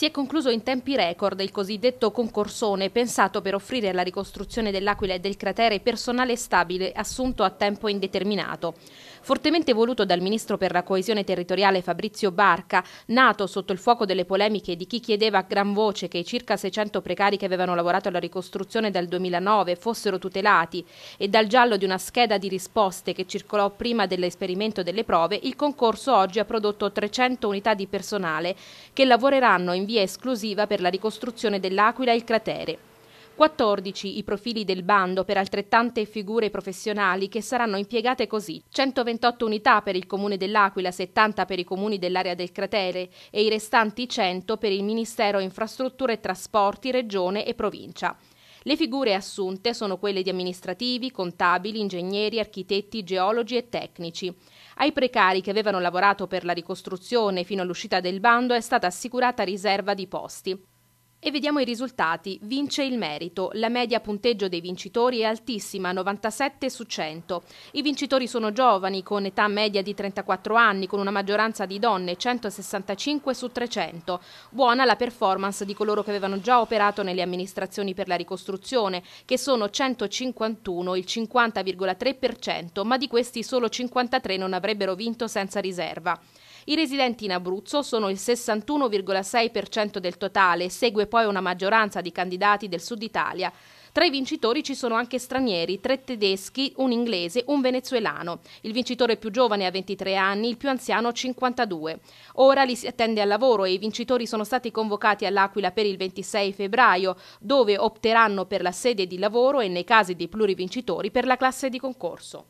si è concluso in tempi record il cosiddetto concorsone pensato per offrire alla ricostruzione dell'Aquila e del cratere personale stabile assunto a tempo indeterminato fortemente voluto dal ministro per la coesione territoriale Fabrizio Barca, nato sotto il fuoco delle polemiche di chi chiedeva a gran voce che i circa 600 precari che avevano lavorato alla ricostruzione dal 2009 fossero tutelati e dal giallo di una scheda di risposte che circolò prima dell'esperimento delle prove, il concorso oggi ha prodotto 300 unità di personale che lavoreranno in via esclusiva per la ricostruzione dell'Aquila e il cratere. 14 i profili del bando per altrettante figure professionali che saranno impiegate così: 128 unità per il comune dell'Aquila, 70 per i comuni dell'area del cratere e i restanti 100 per il Ministero Infrastrutture e Trasporti, Regione e Provincia. Le figure assunte sono quelle di amministrativi, contabili, ingegneri, architetti, geologi e tecnici. Ai precari che avevano lavorato per la ricostruzione fino all'uscita del bando è stata assicurata riserva di posti. E vediamo i risultati. Vince il merito. La media punteggio dei vincitori è altissima, 97 su 100. I vincitori sono giovani, con età media di 34 anni, con una maggioranza di donne, 165 su 300. Buona la performance di coloro che avevano già operato nelle amministrazioni per la ricostruzione, che sono 151, il 50,3%, ma di questi solo 53 non avrebbero vinto senza riserva. I residenti in Abruzzo sono il 61,6% del totale, segue poi una maggioranza di candidati del Sud Italia. Tra i vincitori ci sono anche stranieri, tre tedeschi, un inglese, un venezuelano. Il vincitore più giovane ha 23 anni, il più anziano 52. Ora li si attende al lavoro e i vincitori sono stati convocati all'Aquila per il 26 febbraio, dove opteranno per la sede di lavoro e nei casi di plurivincitori per la classe di concorso.